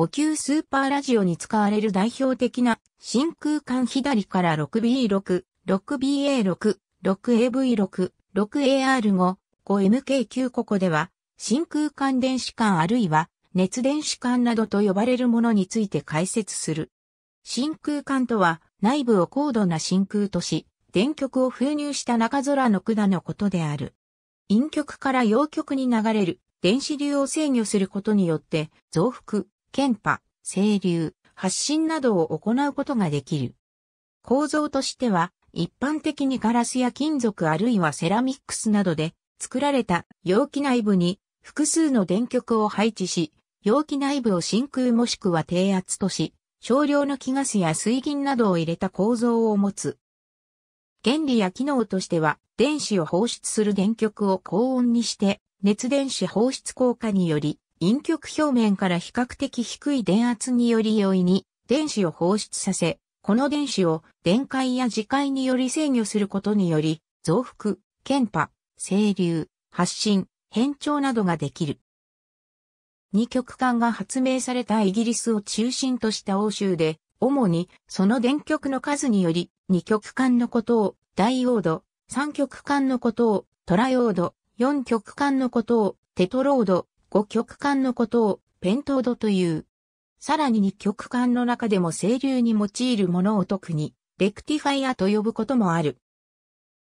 5級スーパーラジオに使われる代表的な真空管左から 6B6、6BA6、6AV6、6AR5、5MK9 ここでは真空管電子管あるいは熱電子管などと呼ばれるものについて解説する。真空管とは内部を高度な真空とし、電極を封入した中空の管のことである。陰極から陽極に流れる電子流を制御することによって増幅、検波、清流、発信などを行うことができる。構造としては、一般的にガラスや金属あるいはセラミックスなどで作られた容器内部に複数の電極を配置し、容器内部を真空もしくは低圧とし、少量の気ガスや水銀などを入れた構造を持つ。原理や機能としては、電子を放出する電極を高温にして、熱電子放出効果により、陰極表面から比較的低い電圧により容易に電子を放出させ、この電子を電解や磁界により制御することにより、増幅、検波、整流、発進、変調などができる。二極管が発明されたイギリスを中心とした欧州で、主にその電極の数により、二極管のことをダイオード、三極管のことをトラヨード、四極管のことをテトロード、五極管のことをペントードという。さらに二極管の中でも清流に用いるものを特にレクティファイアと呼ぶこともある。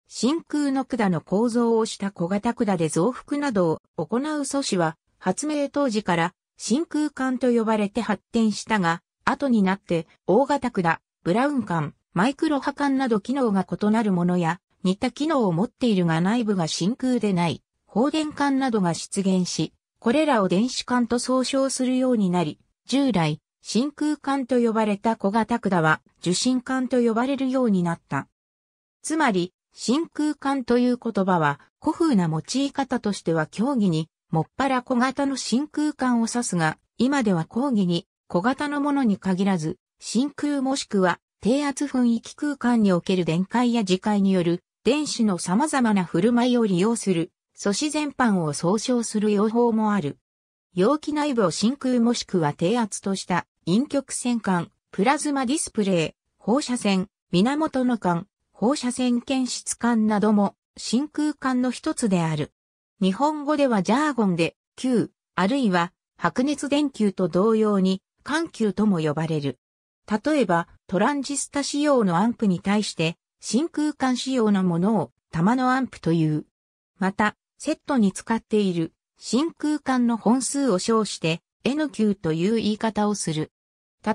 真空の管の構造をした小型管で増幅などを行う素子は発明当時から真空管と呼ばれて発展したが、後になって大型管、ブラウン管、マイクロ波管など機能が異なるものや似た機能を持っているが内部が真空でない放電管などが出現し、これらを電子管と総称するようになり、従来、真空管と呼ばれた小型管は受信管と呼ばれるようになった。つまり、真空管という言葉は古風な用い方としては競技に、もっぱら小型の真空管を指すが、今では講義に小型のものに限らず、真空もしくは低圧雰囲気空間における電解や磁界による電子の様々な振る舞いを利用する素子全般を総称する用法もある。容器内部を真空もしくは低圧とした陰極線管、プラズマディスプレイ、放射線、源の管、放射線検出管なども真空管の一つである。日本語ではジャーゴンで、球、あるいは白熱電球と同様に、緩球とも呼ばれる。例えば、トランジスタ仕様のアンプに対して、真空管仕様のものを、玉のアンプという。また、セットに使っている真空管の本数を称して N 級という言い方をする。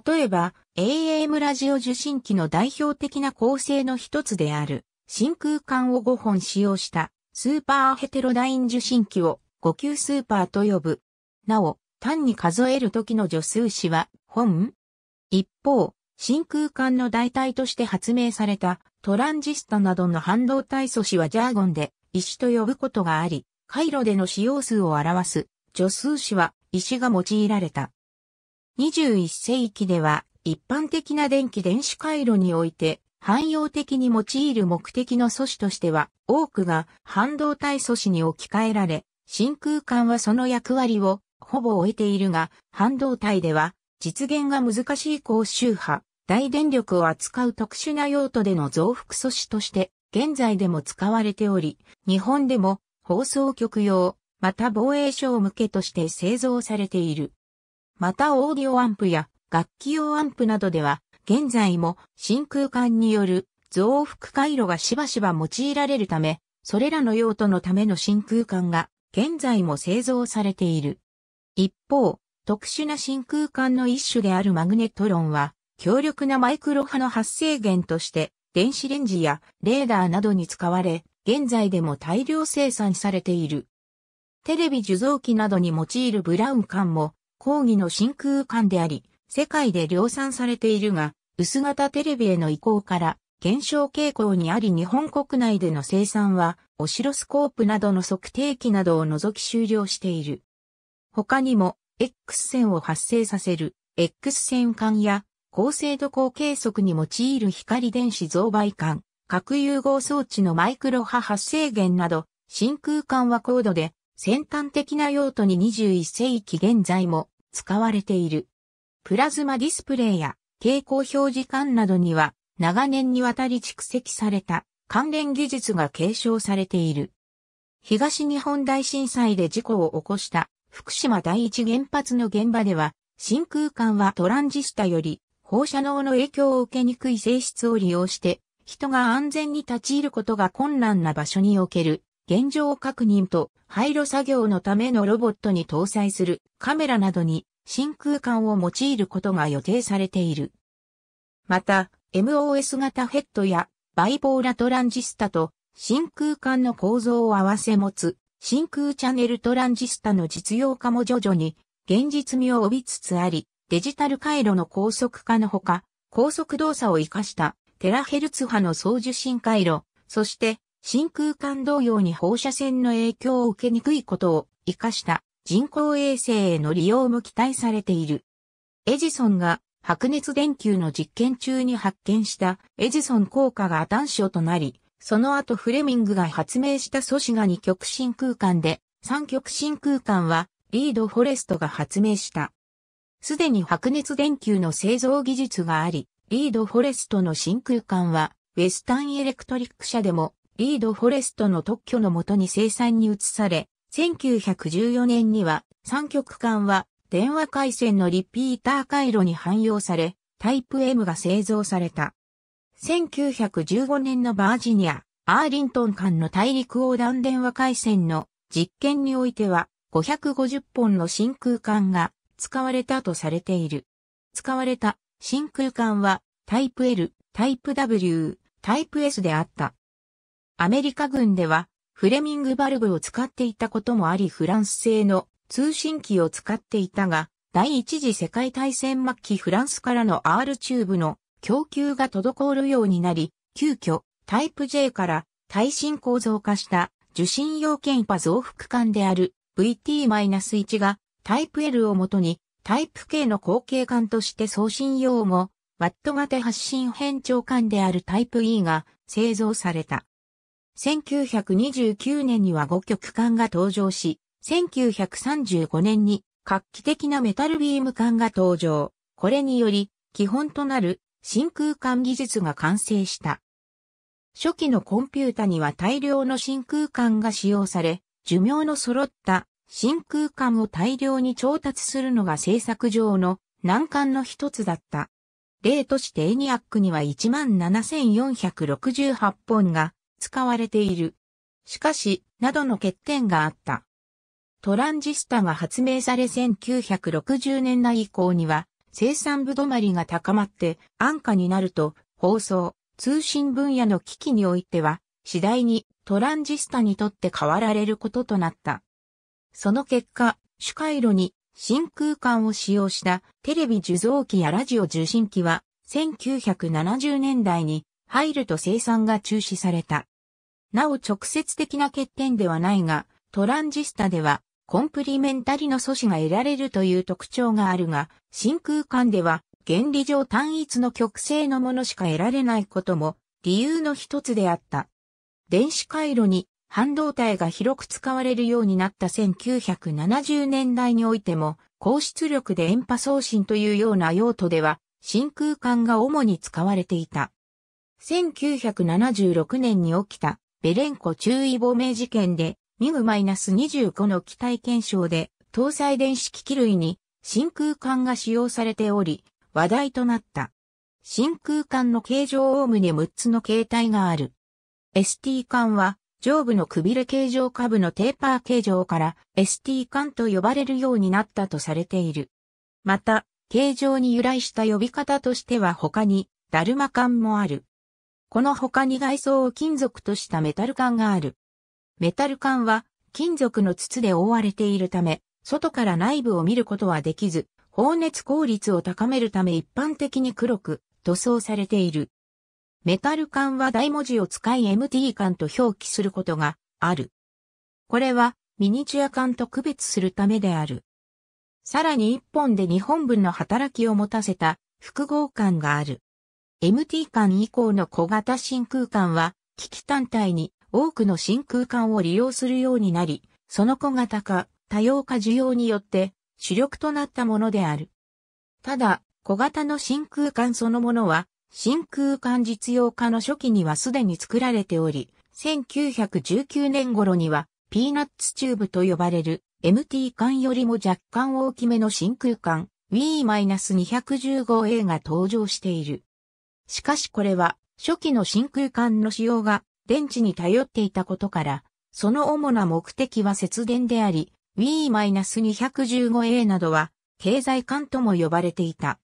例えば、AM ラジオ受信機の代表的な構成の一つである、真空管を5本使用したスーパーヘテロダイン受信機を5級スーパーと呼ぶ。なお、単に数える時の助数詞は本一方、真空管の代替として発明されたトランジスタなどの半導体素子はジャーゴンで石と呼ぶことがあり、回路での使用数を表す助数詞は石が用いられた。21世紀では一般的な電気電子回路において汎用的に用いる目的の素子としては多くが半導体素子に置き換えられ、真空管はその役割をほぼ終えているが、半導体では実現が難しい高周波、大電力を扱う特殊な用途での増幅素子として現在でも使われており、日本でも放送局用、また防衛省向けとして製造されている。またオーディオアンプや楽器用アンプなどでは、現在も真空管による増幅回路がしばしば用いられるため、それらの用途のための真空管が現在も製造されている。一方、特殊な真空管の一種であるマグネトロンは、強力なマイクロ波の発生源として電子レンジやレーダーなどに使われ、現在でも大量生産されている。テレビ受像機などに用いるブラウン管も、講義の真空管であり、世界で量産されているが、薄型テレビへの移行から減少傾向にあり日本国内での生産は、オシロスコープなどの測定器などを除き終了している。他にも、X 線を発生させる、X 線管や高精度光計測に用いる光電子増倍管、核融合装置のマイクロ波発生源など、真空管は高度で先端的な用途に21世紀現在も使われている。プラズマディスプレイや蛍光表示管などには長年にわたり蓄積された関連技術が継承されている。東日本大震災で事故を起こした福島第一原発の現場では真空管はトランジスタより放射能の影響を受けにくい性質を利用して、人が安全に立ち入ることが困難な場所における、現状確認と廃炉作業のためのロボットに搭載するカメラなどに真空管を用いることが予定されている。また、MOS 型ヘッドやバイボーラトランジスタと真空管の構造を合わせ持つ真空チャネルトランジスタの実用化も徐々に現実味を帯びつつあり、デジタル回路の高速化のほか、高速動作を活かしたテラヘルツ波の送受信回路、そして真空間同様に放射線の影響を受けにくいことを活かした人工衛星への利用も期待されている。エジソンが白熱電球の実験中に発見したエジソン効果が端緒となり、その後フレミングが発明した素子が二極真空間で、三極真空間はリード・フォレストが発明した。すでに白熱電球の製造技術があり、リードフォレストの真空管は、ウェスタンエレクトリック社でも、リードフォレストの特許のもとに生産に移され、1914年には、三極管は、電話回線のリピーター回路に汎用され、タイプ M が製造された。1915年のバージニア、アーリントン間の大陸横断電話回線の実験においては、550本の真空管が使われたとされている。使われた真空管はタイプ L、タイプ W、タイプ S であった。アメリカ軍ではフレミングバルブを使っていたこともありフランス製の通信機を使っていたが、第一次世界大戦末期フランスからの R チューブの供給が滞るようになり、急遽タイプ J から耐震構造化した受信用検波増幅管である VT-1 がタイプ L をもとに、タイプ K の後継艦として送信用も、ワット型発信変調艦であるタイプ E が製造された。1929年には5極艦が登場し、1935年に画期的なメタルビーム艦が登場。これにより、基本となる真空管技術が完成した。初期のコンピュータには大量の真空管が使用され、寿命の揃った真空管を大量に調達するのが製作上の難関の一つだった。例としてエニアックには17,468本が使われている。しかし、などの欠点があった。トランジスタが発明され1960年代以降には生産部止まりが高まって安価になると放送、通信分野の機器においては次第にトランジスタにとって変わられることとなった。その結果、主回路に真空管を使用したテレビ受像機やラジオ受信機は1970年代に入ると生産が中止された。なお直接的な欠点ではないが、トランジスタではコンプリメンタリの素子が得られるという特徴があるが、真空管では原理上単一の極性のものしか得られないことも理由の一つであった。電子回路に半導体が広く使われるようになった1970年代においても、高出力で電波送信というような用途では、真空管が主に使われていた。1976年に起きたベレンコ注意亡命事件で、ミグ -25 の機体検証で、搭載電子機器類に真空管が使用されており、話題となった。真空管の形状オームに6つの形態がある。ST 管は上部のくびれ形状下部のテーパー形状から ST 管と呼ばれるようになったとされている。また、形状に由来した呼び方としては他に、ダルマ管もある。この他に外装を金属としたメタル管がある。メタル管は金属の筒で覆われているため、外から内部を見ることはできず、放熱効率を高めるため一般的に黒く塗装されている。メタル管は大文字を使い MT 管と表記することがある。これはミニチュア管と区別するためである。さらに1本で2本分の働きを持たせた複合管がある。MT 管以降の小型真空管は、機器単体に多くの真空管を利用するようになり、その小型化、多様化需要によって主力となったものである。ただ、小型の真空管そのものは真空管実用化の初期にはすでに作られており、1919年頃にはピーナッツチューブと呼ばれる MT 管よりも若干大きめの真空管 W2-215A が登場している。しかしこれは初期の真空管の使用が電池に頼っていたことから、その主な目的は節電であり、W-215A などは経済管とも呼ばれていた。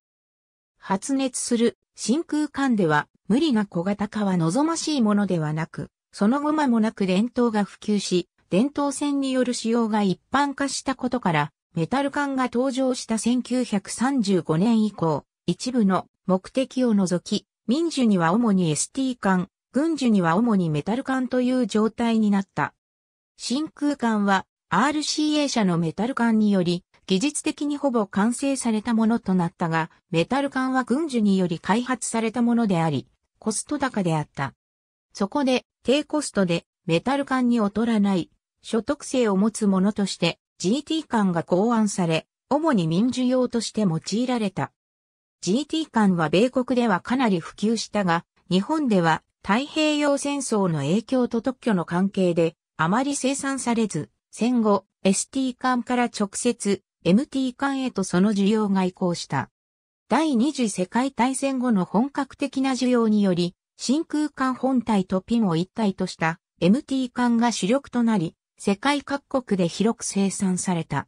発熱する真空管では無理な小型化は望ましいものではなく、その後間もなく電灯が普及し、電灯線による使用が一般化したことから、メタル管が登場した1935年以降、一部の目的を除き、民需には主に ST 管、軍需には主にメタル管という状態になった。真空管は RCA 社のメタル管により技術的にほぼ完成されたものとなったが、メタル管は軍需により開発されたものであり、コスト高であった。そこで、低コストで、メタル管に劣らない、所得性を持つものとして、GT 缶が考案され、主に民需用として用いられた。GT 管は米国ではかなり普及したが、日本では太平洋戦争の影響と特許の関係で、あまり生産されず、戦後、ST 艦から直接、MT 艦へとその需要が移行した。第二次世界大戦後の本格的な需要により、真空管本体とピンを一体とした MT 艦が主力となり、世界各国で広く生産された。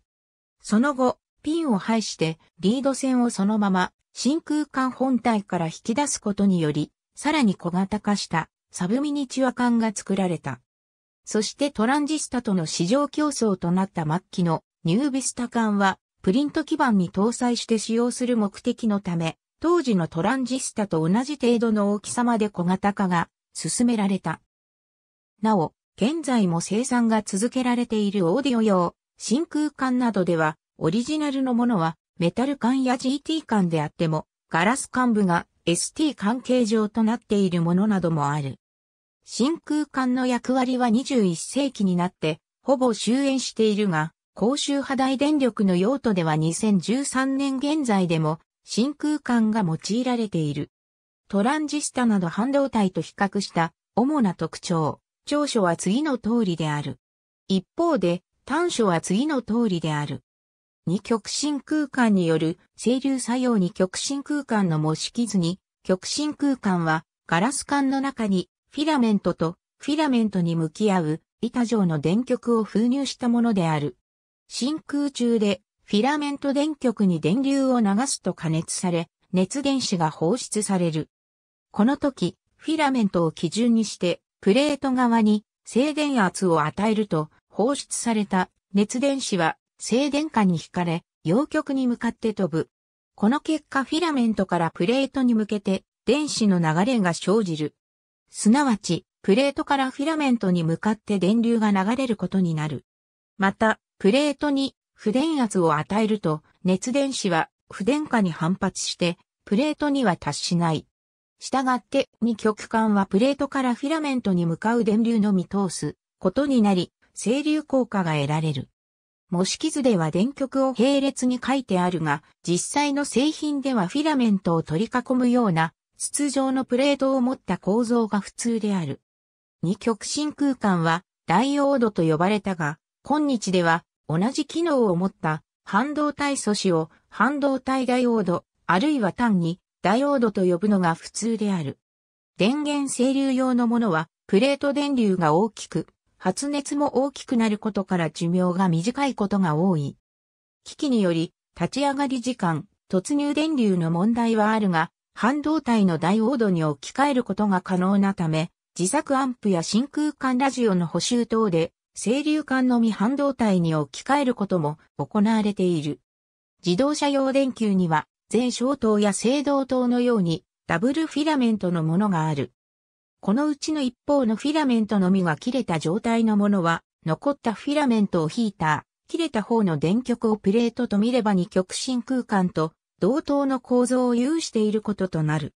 その後、ピンを排してリード線をそのまま真空管本体から引き出すことにより、さらに小型化したサブミニチュア管が作られた。そしてトランジスタとの市場競争となった末期のニュービスタ管は、プリント基板に搭載して使用する目的のため、当時のトランジスタと同じ程度の大きさまで小型化が進められた。なお、現在も生産が続けられているオーディオ用、真空管などでは、オリジナルのものは、メタル管や GT 管であっても、ガラス管部が ST 関係上となっているものなどもある。真空管の役割は21世紀になって、ほぼ終焉しているが、公衆波大電力の用途では2013年現在でも真空管が用いられている。トランジスタなど半導体と比較した主な特徴、長所は次の通りである。一方で短所は次の通りである。二極真空管による整流作用に極真空管の模式図に、極真空管はガラス管の中にフィラメントとフィラメントに向き合う板状の電極を封入したものである。真空中でフィラメント電極に電流を流すと加熱され、熱電子が放出される。この時、フィラメントを基準にして、プレート側に静電圧を与えると、放出された熱電子は静電下に引かれ、陽極に向かって飛ぶ。この結果フィラメントからプレートに向けて電子の流れが生じる。すなわち、プレートからフィラメントに向かって電流が流れることになる。また、プレートに不電圧を与えると、熱電子は不電荷に反発して、プレートには達しない。したがって、二極管はプレートからフィラメントに向かう電流のみ通すことになり、整流効果が得られる。模式図では電極を並列に書いてあるが、実際の製品ではフィラメントを取り囲むような筒状のプレートを持った構造が普通である。二極真空管はダイオードと呼ばれたが、今日では同じ機能を持った半導体素子を半導体ダイオード、あるいは単にダイオードと呼ぶのが普通である。電源整流用のものはプレート電流が大きく、発熱も大きくなることから寿命が短いことが多い。機器により立ち上がり時間、突入電流の問題はあるが、半導体のダイオードに置き換えることが可能なため、自作アンプや真空管ラジオの補修等で整流管のみ半導体に置き換えることも行われている。自動車用電球には、全小灯や正動灯のように、ダブルフィラメントのものがある。このうちの一方のフィラメントのみが切れた状態のものは、残ったフィラメントをヒーター、切れた方の電極をプレートと見ればに極真空間と同等の構造を有していることとなる。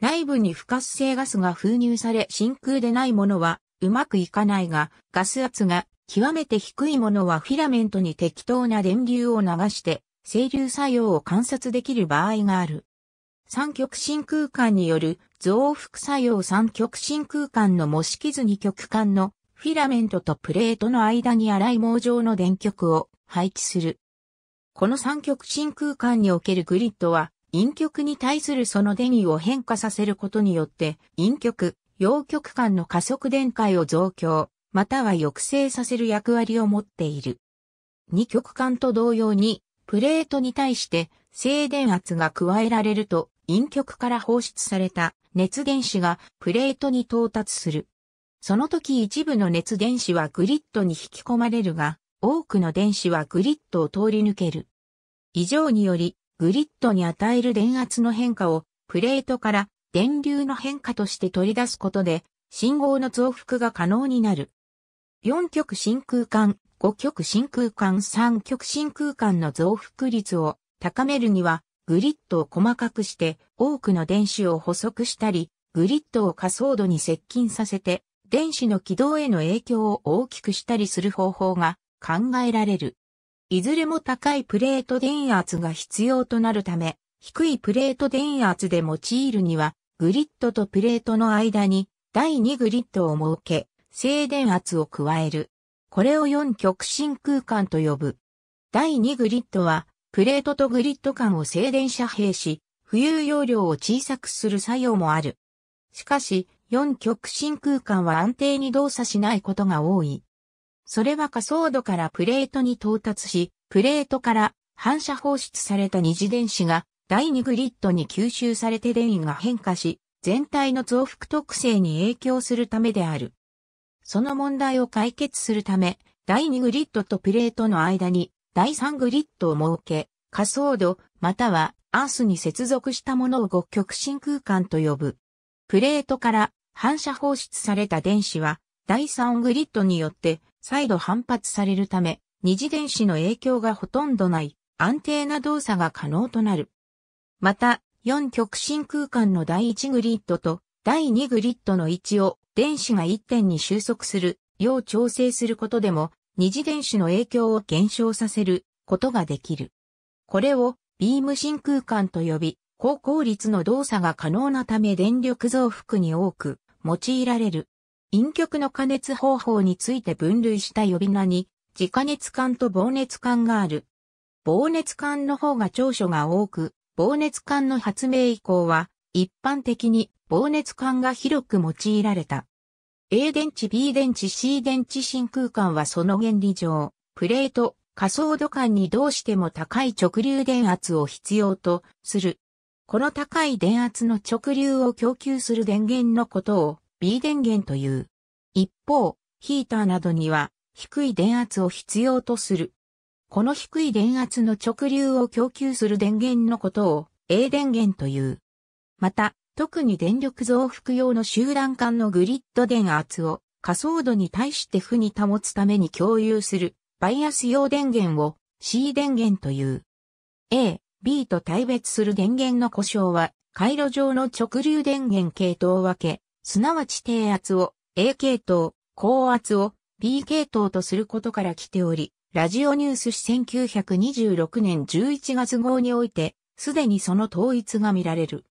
内部に不活性ガスが封入され真空でないものはうまくいかないが、ガス圧が極めて低いものはフィラメントに適当な電流を流して、整流作用を観察できる場合がある。三極真空間による増幅作用三極真空間の模式図二極間のフィラメントとプレートの間に洗い網状の電極を配置する。この三極真空間におけるグリッドは陰極に対するその電位を変化させることによって陰極、陽極間の加速電解を増強、または抑制させる役割を持っている。二極間と同様に、プレートに対して静電圧が加えられると、陰極から放出された熱電子がプレートに到達する。その時一部の熱電子はグリッドに引き込まれるが、多くの電子はグリッドを通り抜ける。以上により、グリッドに与える電圧の変化をプレートから電流の変化として取り出すことで、信号の増幅が可能になる。4極真空管、5極真空管、3極真空管の増幅率を高めるには、グリッドを細かくして多くの電子を補足したり、グリッドを仮想度に接近させて、電子の軌道への影響を大きくしたりする方法が考えられる。いずれも高いプレート電圧が必要となるため、低いプレート電圧で用いるにはグリッドとプレートの間に第2グリッドを設け、静電圧を加える。これを4極真空間と呼ぶ。第2グリッドは、プレートとグリッド間を静電遮蔽し、浮遊容量を小さくする作用もある。しかし、4極真空間は安定に動作しないことが多い。それは仮想度からプレートに到達し、プレートから反射放出された二次電子が第2グリッドに吸収されて電位が変化し、全体の増幅特性に影響するためである。その問題を解決するため、第2グリッドとプレートの間に第3グリッドを設け、仮想度またはアースに接続したものを極極真空間と呼ぶ。プレートから反射放出された電子は第3グリッドによって再度反発されるため、二次電子の影響がほとんどない安定な動作が可能となる。また、4極真空間の第1グリッドと第2グリッドの位置を電子が1点に収束するよう調整することでも二次電子の影響を減少させることができる。これをビーム真空間と呼び、高効率の動作が可能なため電力増幅に多く用いられる。陰極の加熱方法について分類した呼び名に、自加熱管と防熱管がある。防熱管の方が長所が多く、防熱管の発明以降は、一般的に防熱管が広く用いられた。A 電池 B 電池 C 電池真空管はその原理上、プレート、仮想度間にどうしても高い直流電圧を必要とする。この高い電圧の直流を供給する電源のことを B 電源という。一方、ヒーターなどには低い電圧を必要とするこの低い電圧の直流を供給する電源のことを A 電源という。また、特に電力増幅用の集団間のグリッド電圧を仮想度に対して負に保つために共有するバイアス用電源を C 電源という。A、B と対別する電源の故障は回路上の直流電源系統分け、すなわち低圧を A 系統、高圧を B 系統とすることから来ており、ラジオニュース誌1926年11月号において、すでにその統一が見られる。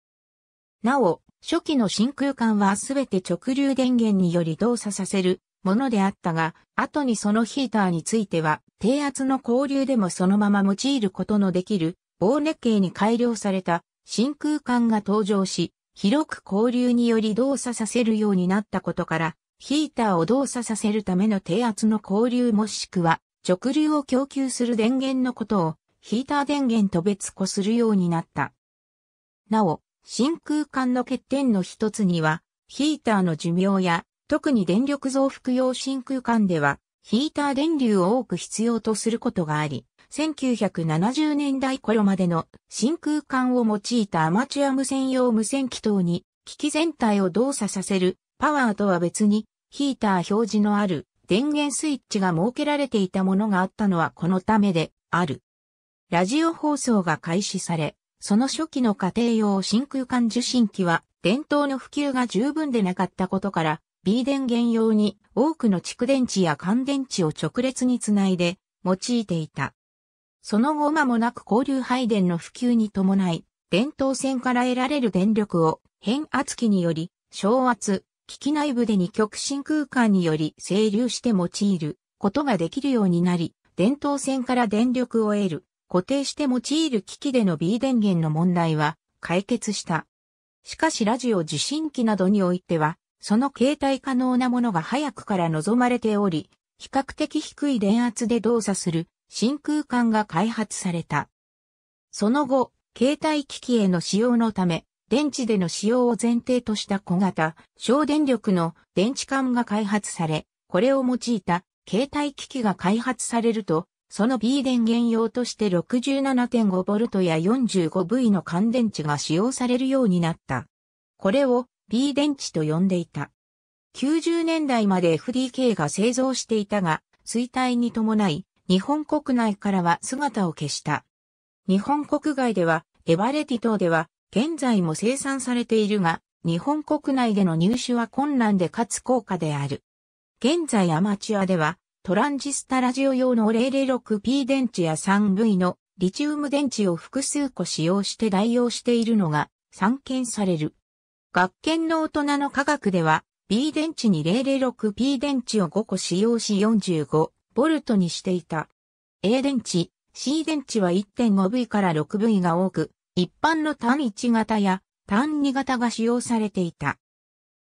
なお、初期の真空管はすべて直流電源により動作させるものであったが、後にそのヒーターについては、低圧の交流でもそのまま用いることのできる、棒熱系に改良された真空管が登場し、広く交流により動作させるようになったことから、ヒーターを動作させるための低圧の交流もしくは直流を供給する電源のことをヒーター電源と別個するようになった。なお、真空管の欠点の一つには、ヒーターの寿命や、特に電力増幅用真空管では、ヒーター電流を多く必要とすることがあり、1970年代頃までの真空管を用いたアマチュア無線用無線機等に機器全体を動作させるパワーとは別にヒーター表示のある電源スイッチが設けられていたものがあったのはこのためである。ラジオ放送が開始され、その初期の家庭用真空管受信機は電灯の普及が十分でなかったことから、B 電源用に多くの蓄電池や乾電池を直列につないで用いていた。その後間もなく交流配電の普及に伴い、伝統線から得られる電力を変圧器により、小圧、機器内部で二極真空間により整流して用いることができるようになり、電灯線から電力を得る、固定して用いる機器での B 電源の問題は解決した。しかしラジオ受信機などにおいては、その携帯可能なものが早くから望まれており、比較的低い電圧で動作する真空管が開発された。その後、携帯機器への使用のため、電池での使用を前提とした小型、省電力の電池管が開発され、これを用いた携帯機器が開発されると、その B 電源用として 67.5V や 45V の乾電池が使用されるようになった。これを B 電池と呼んでいた。90年代まで FDK が製造していたが、衰退に伴い、日本国内からは姿を消した。日本国外では、エバレティ島では現在も生産されているが、日本国内での入手は困難でかつ高価である。現在アマチュアでは、トランジスタラジオ用の 006P 電池や 3V のリチウム電池を複数個使用して代用しているのが散見される。学研の大人の科学では、B 電池に 006P 電池を5個使用し 45V にしていた。A 電池、C 電池は 1.5V から 6V が多く、一般の単1型や単2型が使用されていた。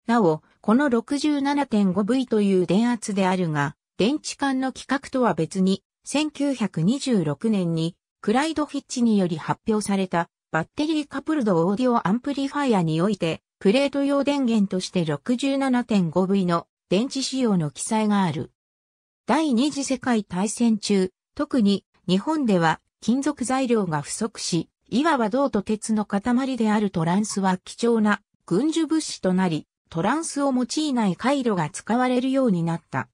なお、この 67.5V という電圧であるが、電池管の規格とは別に、1926年にクライド・フィッチにより発表されたバッテリーカプルドオーディオアンプリファイアにおいて、プレート用電源として 67.5V の電池使用の記載がある。第二次世界大戦中、特に日本では金属材料が不足し、いわば銅と鉄の塊であるトランスは貴重な軍需物資となり、トランスを用いない回路が使われるようになった。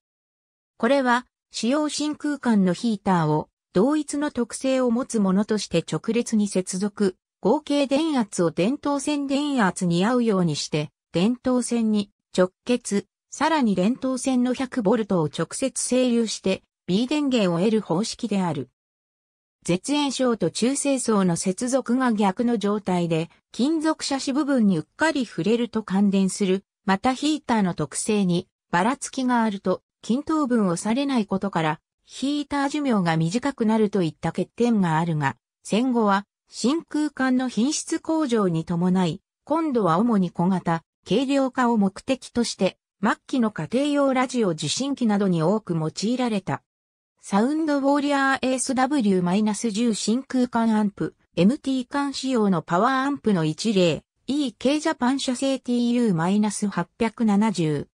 これは、使用真空間のヒーターを同一の特性を持つものとして直列に接続、合計電圧を電灯線電圧に合うようにして、電灯線に直結、さらに電灯線の 100V を直接整流して、B 電源を得る方式である。絶縁症と中性層の接続が逆の状態で、金属斜視部分にうっかり触れると感電する、またヒーターの特性に、ばらつきがあると、均等分をされないことから、ヒーター寿命が短くなるといった欠点があるが、戦後は、真空管の品質向上に伴い、今度は主に小型、軽量化を目的として、末期の家庭用ラジオ受信機などに多く用いられた。サウンドウォリアー s w 1 0真空管アンプ、MT 管仕様のパワーアンプの一例、EK ジャパン社製 TU-870。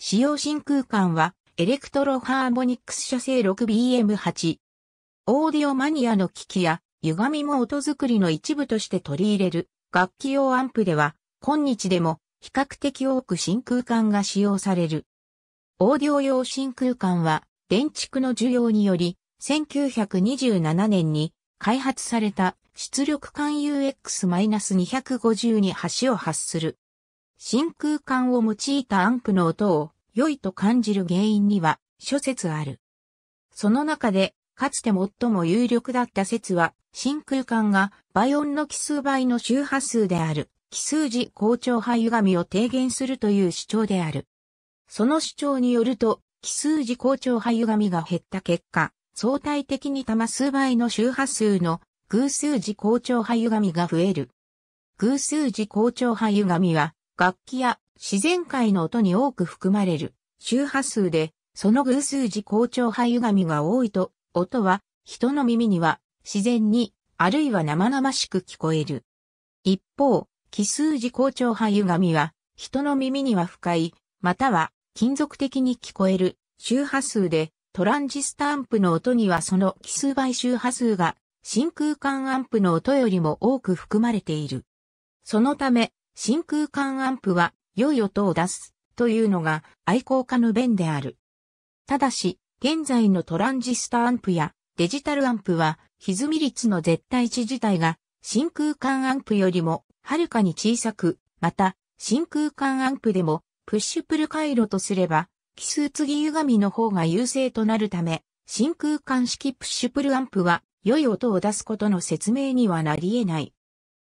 使用真空管は、エレクトロハーモニックス社製 6BM8。オーディオマニアの機器や、歪みも音作りの一部として取り入れる、楽器用アンプでは、今日でも、比較的多く真空管が使用される。オーディオ用真空管は、電築の需要により、1927年に開発された出力管 UX-250 に橋を発する。真空管を用いたアンプの音を良いと感じる原因には諸説ある。その中で、かつて最も有力だった説は、真空管が倍音の奇数倍の周波数である、奇数時高調波歪みを低減するという主張である。その主張によると、奇数時校調派歪みが減った結果、相対的に多数倍の周波数の偶数時校調派歪みが増える。偶数時校調派歪みは、楽器や自然界の音に多く含まれる周波数で、その偶数時校調派歪みが多いと、音は人の耳には自然に、あるいは生々しく聞こえる。一方、奇数時校調派歪みは、人の耳には不快、または金属的に聞こえる周波数で、トランジスタアンプの音にはその奇数倍周波数が真空管アンプの音よりも多く含まれている。そのため、真空管アンプは良い音を出すというのが愛好家の弁である。ただし、現在のトランジスタアンプやデジタルアンプは歪み率の絶対値自体が真空管アンプよりもはるかに小さく、また真空管アンプでもプッシュプル回路とすれば、奇数次歪みの方が優勢となるため、真空管式プッシュプルアンプは、良い音を出すことの説明にはなり得ない。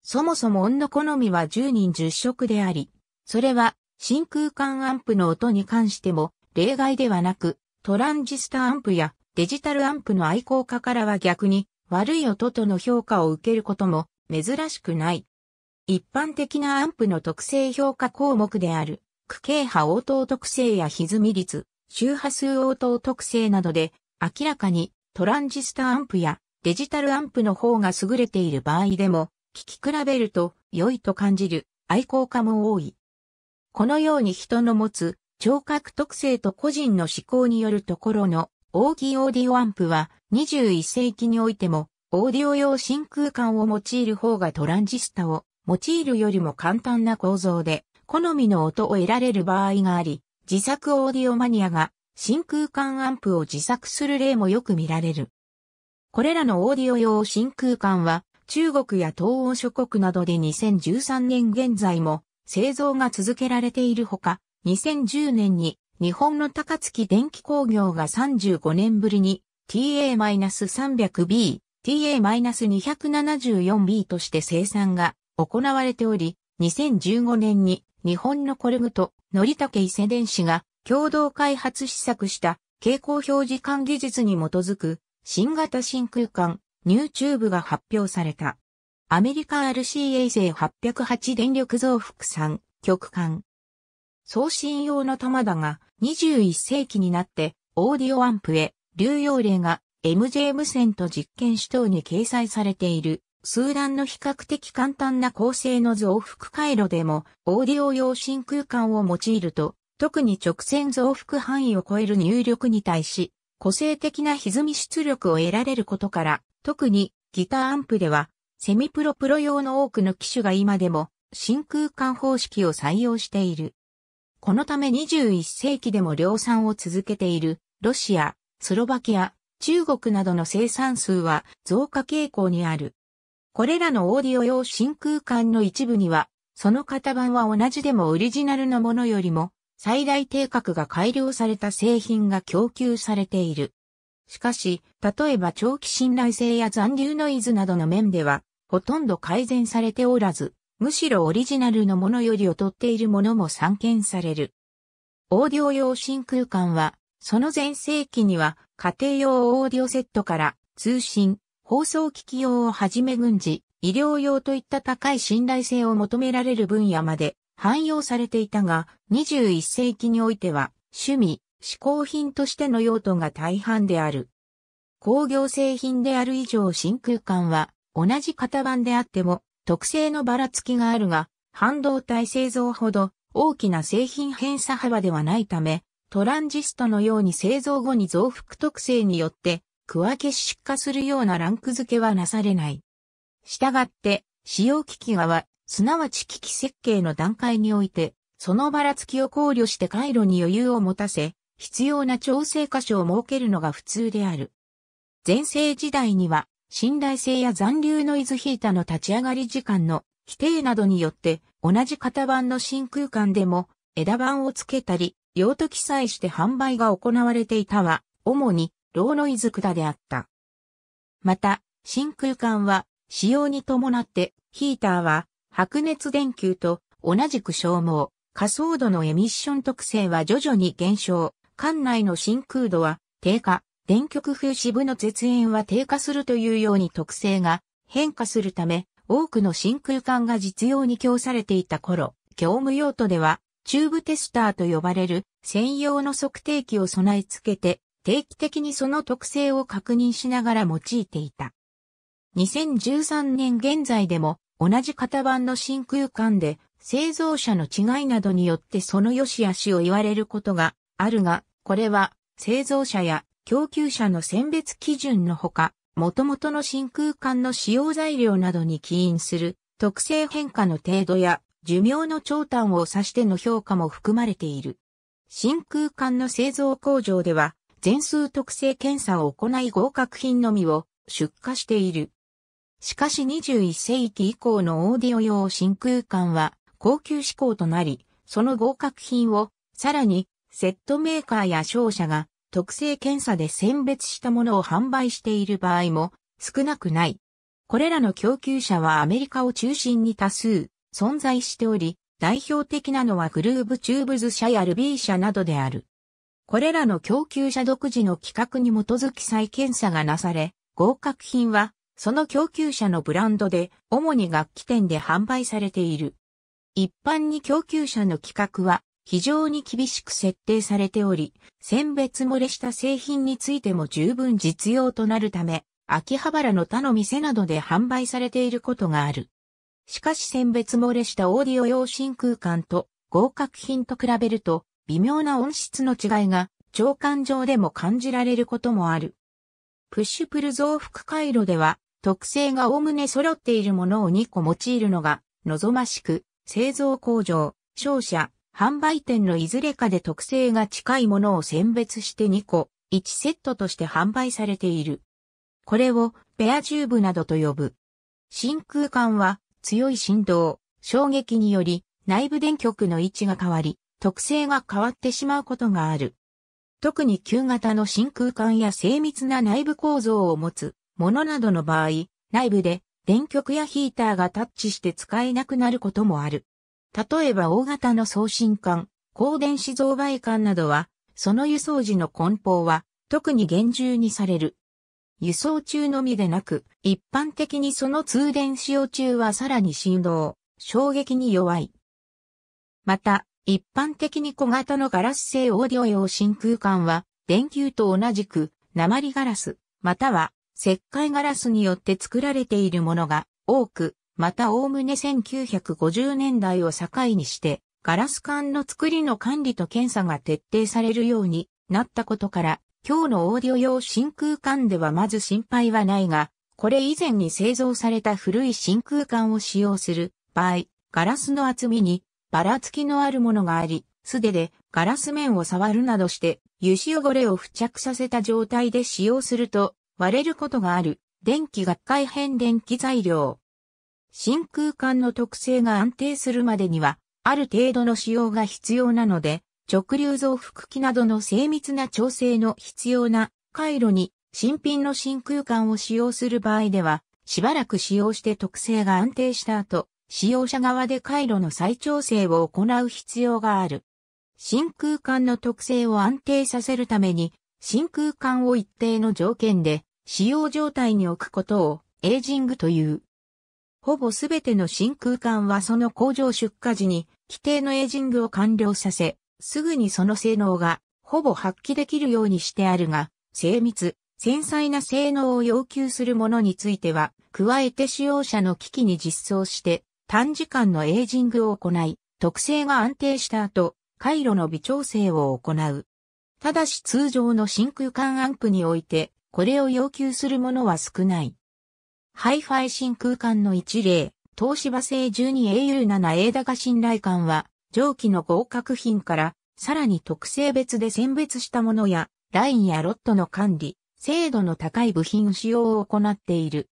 そもそも音の好みは10人10色であり、それは真空管アンプの音に関しても例外ではなく、トランジスタアンプやデジタルアンプの愛好家からは逆に悪い音との評価を受けることも珍しくない。一般的なアンプの特性評価項目である区形波応答特性や歪み率、周波数応答特性などで、明らかにトランジスタアンプやデジタルアンプの方が優れている場合でも、聞き比べると良いと感じる愛好家も多い。このように人の持つ聴覚特性と個人の思考によるところの大きいオーディオアンプは21世紀においてもオーディオ用真空管を用いる方がトランジスタを用いるよりも簡単な構造で好みの音を得られる場合があり、自作オーディオマニアが真空管アンプを自作する例もよく見られる。これらのオーディオ用真空管は中国や東欧諸国などで2013年現在も製造が続けられているほか、2010年に日本の高槻電気工業が35年ぶりに TA-300B、TA-274B として生産が行われており、2015年に日本のコルグとノリタケ・伊勢電子が共同開発施策した蛍光表示管技術に基づく新型真空管ニューチューブが発表された。アメリカ RC 衛星808電力増幅3極管。送信用の玉だが21世紀になってオーディオアンプへ流用例が MJ 無線と実験指導に掲載されているスーダンの比較的簡単な構成の増幅回路でも、オーディオ用真空管を用いると、特に直線増幅範囲を超える入力に対し、個性的な歪み出力を得られることから、特にギターアンプでは、セミプロプロ用の多くの機種が今でも真空管方式を採用している。このため21世紀でも量産を続けているロシア、スロバキア、中国などの生産数は増加傾向にある。これらのオーディオ用真空管の一部には、その型番は同じでもオリジナルのものよりも最大定格が改良された製品が供給されている。しかし、例えば長期信頼性や残留ノイズなどの面では、ほとんど改善されておらず、むしろオリジナルのものより劣っているものも散見される。オーディオ用真空管は、その前世紀には家庭用オーディオセットから通信、放送機器用をはじめ軍事、医療用といった高い信頼性を求められる分野まで汎用されていたが、21世紀においては、趣味、嗜好品としての用途が大半である。工業製品である以上真空管は、同じ型番であっても、特性のばらつきがあるが、半導体製造ほど大きな製品偏差幅ではないため、トランジストのように製造後に増幅特性によって区分け出荷するようなランク付けはなされない。したがって、使用機器側、すなわち機器設計の段階において、そのばらつきを考慮して回路に余裕を持たせ、必要な調整箇所を設けるのが普通である。前世時代には、信頼性や残留ノイズヒーターの立ち上がり時間の規定などによって、同じ型番の真空管でも枝板をつけたり、用途記載して販売が行われていたは、主にローノイズ管であった。また、真空管は使用に伴ってヒーターは白熱電球と同じく消耗、仮想度のエミッション特性は徐々に減少、管内の真空度は低下、電極風支部の絶縁は低下するというように特性が変化するため、多くの真空管が実用に供されていた頃、業務用途では、チューブテスターと呼ばれる専用の測定器を備え付けて、定期的にその特性を確認しながら用いていた。2013年現在でも同じ型番の真空管で製造者の違いなどによってその良し悪しを言われることがあるが、これは製造者や供給者の選別基準のほか、元々の真空管の使用材料などに起因する特性変化の程度や寿命の長短を指しての評価も含まれている。真空管の製造工場では全数特性検査を行い合格品のみを出荷している。しかし21世紀以降のオーディオ用真空管は高級志向となり、その合格品をさらにセットメーカーや商社が特性検査で選別したものを販売している場合も少なくない。これらの供給者はアメリカを中心に多数存在しており、代表的なのはグルーブチューブズ社やルビー社などである。これらの供給者独自の規格に基づき再検査がなされ、合格品は、その供給者のブランドで、主に楽器店で販売されている。一般に供給者の規格は、非常に厳しく設定されており、選別漏れした製品についても十分実用となるため、秋葉原の他の店などで販売されていることがある。しかし選別漏れしたオーディオ用真空管と合格品と比べると微妙な音質の違いが長官上でも感じられることもある。プッシュプル増幅回路では特性が概ね揃っているものを2個用いるのが望ましく、製造工場、商社、販売店のいずれかで特性が近いものを選別して2個、1セットとして販売されている。これをペアチューブなどと呼ぶ。真空管は強い振動、衝撃により内部電極の位置が変わり、特性が変わってしまうことがある。特に旧型の真空管や精密な内部構造を持つものなどの場合、内部で電極やヒーターがタッチして使えなくなることもある。例えば大型の送信管、高電子増倍管などは、その輸送時の梱包は特に厳重にされる。輸送中のみでなく、一般的にその通電使用中はさらに振動、衝撃に弱い。また、一般的に小型のガラス製オーディオ用真空管は、電球と同じく、鉛ガラス、または石灰ガラスによって作られているものが多く、またおおむね1950年代を境にして、ガラス管の作りの管理と検査が徹底されるようになったことから、今日のオーディオ用真空管ではまず心配はないが、これ以前に製造された古い真空管を使用する場合、ガラスの厚みにばらつきのあるものがあり、素手でガラス面を触るなどして、油脂汚れを付着させた状態で使用すると割れることがある電気学会変電気材料。真空管の特性が安定するまでには、ある程度の使用が必要なので、直流増幅器などの精密な調整の必要な回路に新品の真空管を使用する場合では、しばらく使用して特性が安定した後、使用者側で回路の再調整を行う必要がある。真空管の特性を安定させるために、真空管を一定の条件で使用状態に置くことをエイジングという。ほぼすべての真空管はその工場出荷時に規定のエイジングを完了させ、すぐにその性能がほぼ発揮できるようにしてあるが、精密、繊細な性能を要求するものについては、加えて使用者の機器に実装して短時間のエイジングを行い、特性が安定した後、回路の微調整を行う。ただし通常の真空管アンプにおいて、これを要求するものは少ない。ハイファイ真空管の一例、東芝製 12AU7A だが信頼感は、上記の合格品から、さらに特性別で選別したものや、ラインやロットの管理、精度の高い部品使用を行っている。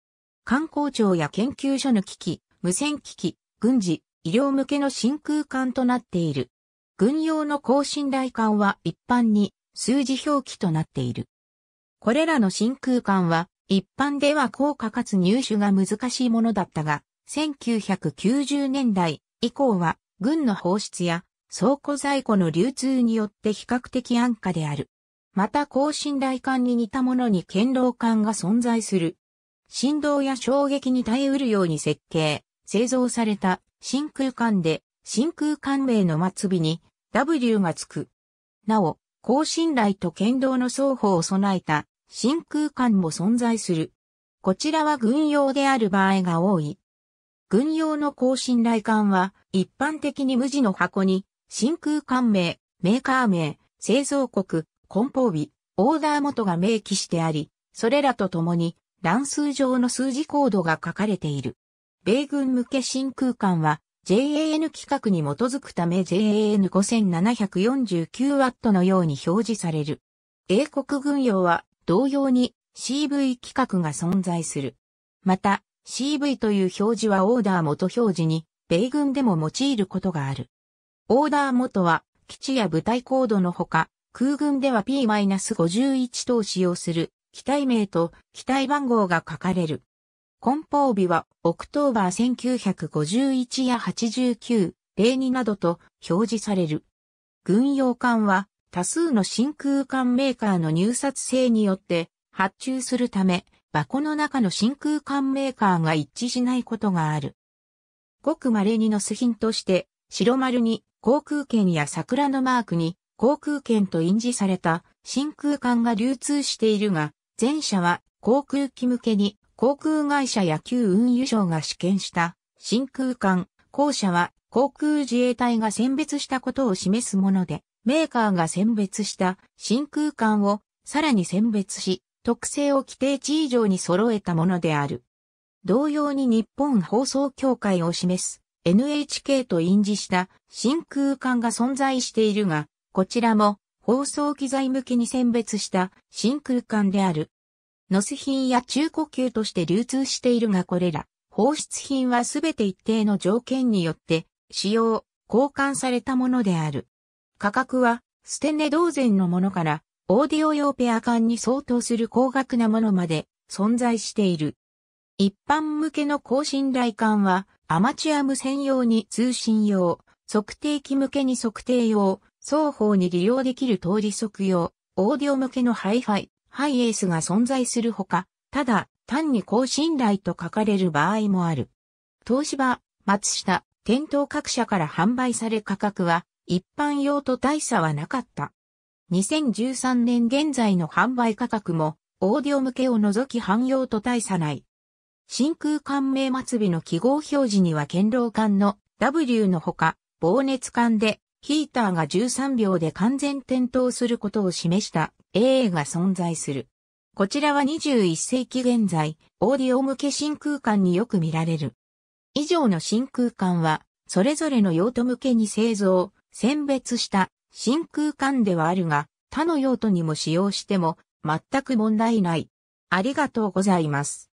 観光庁や研究所の機器、無線機器、軍事、医療向けの真空管となっている。軍用の高信頼管は一般に数字表記となっている。これらの真空管は一般では高価かつ入手が難しいものだったが、1990年代以降は軍の放出や倉庫在庫の流通によって比較的安価である。また高信頼管に似たものに堅牢管が存在する。振動や衝撃に耐えうるように設計、製造された真空管で真空管名の末尾に W がつく。なお、高信頼と剣道の双方を備えた真空管も存在する。こちらは軍用である場合が多い。軍用の高信頼管は一般的に無地の箱に真空管名、メーカー名、製造国、梱包日、オーダー元が明記してあり、それらとともに乱数上の数字コードが書かれている。米軍向け真空管は JAN 規格に基づくため JAN5749W のように表示される。英国軍用は同様に CV 規格が存在する。また CV という表示はオーダー元表示に米軍でも用いることがある。オーダー元は基地や部隊コードのほか空軍では P-51 等使用する機体名と機体番号が書かれる。梱包日は、オクトーバー1951や89、02などと表示される。軍用艦は、多数の真空管メーカーの入札制によって発注するため、箱の中の真空管メーカーが一致しないことがある。ごく稀にのす品として、白丸に航空券や桜のマークに航空券と印字された真空管が流通しているが、前者は航空機向けに航空会社や旧運輸省が試験した真空管、後者は航空自衛隊が選別したことを示すもので、メーカーが選別した真空管をさらに選別し、特性を規定値以上に揃えたものである。同様に日本放送協会を示す NHK と印字した真空管が存在しているが、こちらも放送機材向けに選別した真空管である。ノス品や中古級として流通しているがこれら、放出品はすべて一定の条件によって、使用、交換されたものである。価格は、ステネ同然のものから、オーディオ用ペア缶に相当する高額なものまで存在している。一般向けの高信頼缶は、アマチュア無線用に通信用、測定器向けに測定用、双方に利用できる通り測用、オーディオ向けのハイファイ、ハイエースが存在するほか、ただ、単に高信頼と書かれる場合もある。東芝、松下、店頭各社から販売され価格は、一般用と大差はなかった。2013年現在の販売価格も、オーディオ向けを除き汎用と大差ない。真空管名末尾の記号表示には堅牢管の W のほか、防熱管でヒーターが13秒で完全点灯することを示した AA が存在する。こちらは21世紀現在、オーディオ向け真空管によく見られる。以上の真空管は、それぞれの用途向けに製造、選別した真空管ではあるが、他の用途にも使用しても全く問題ない。ありがとうございます。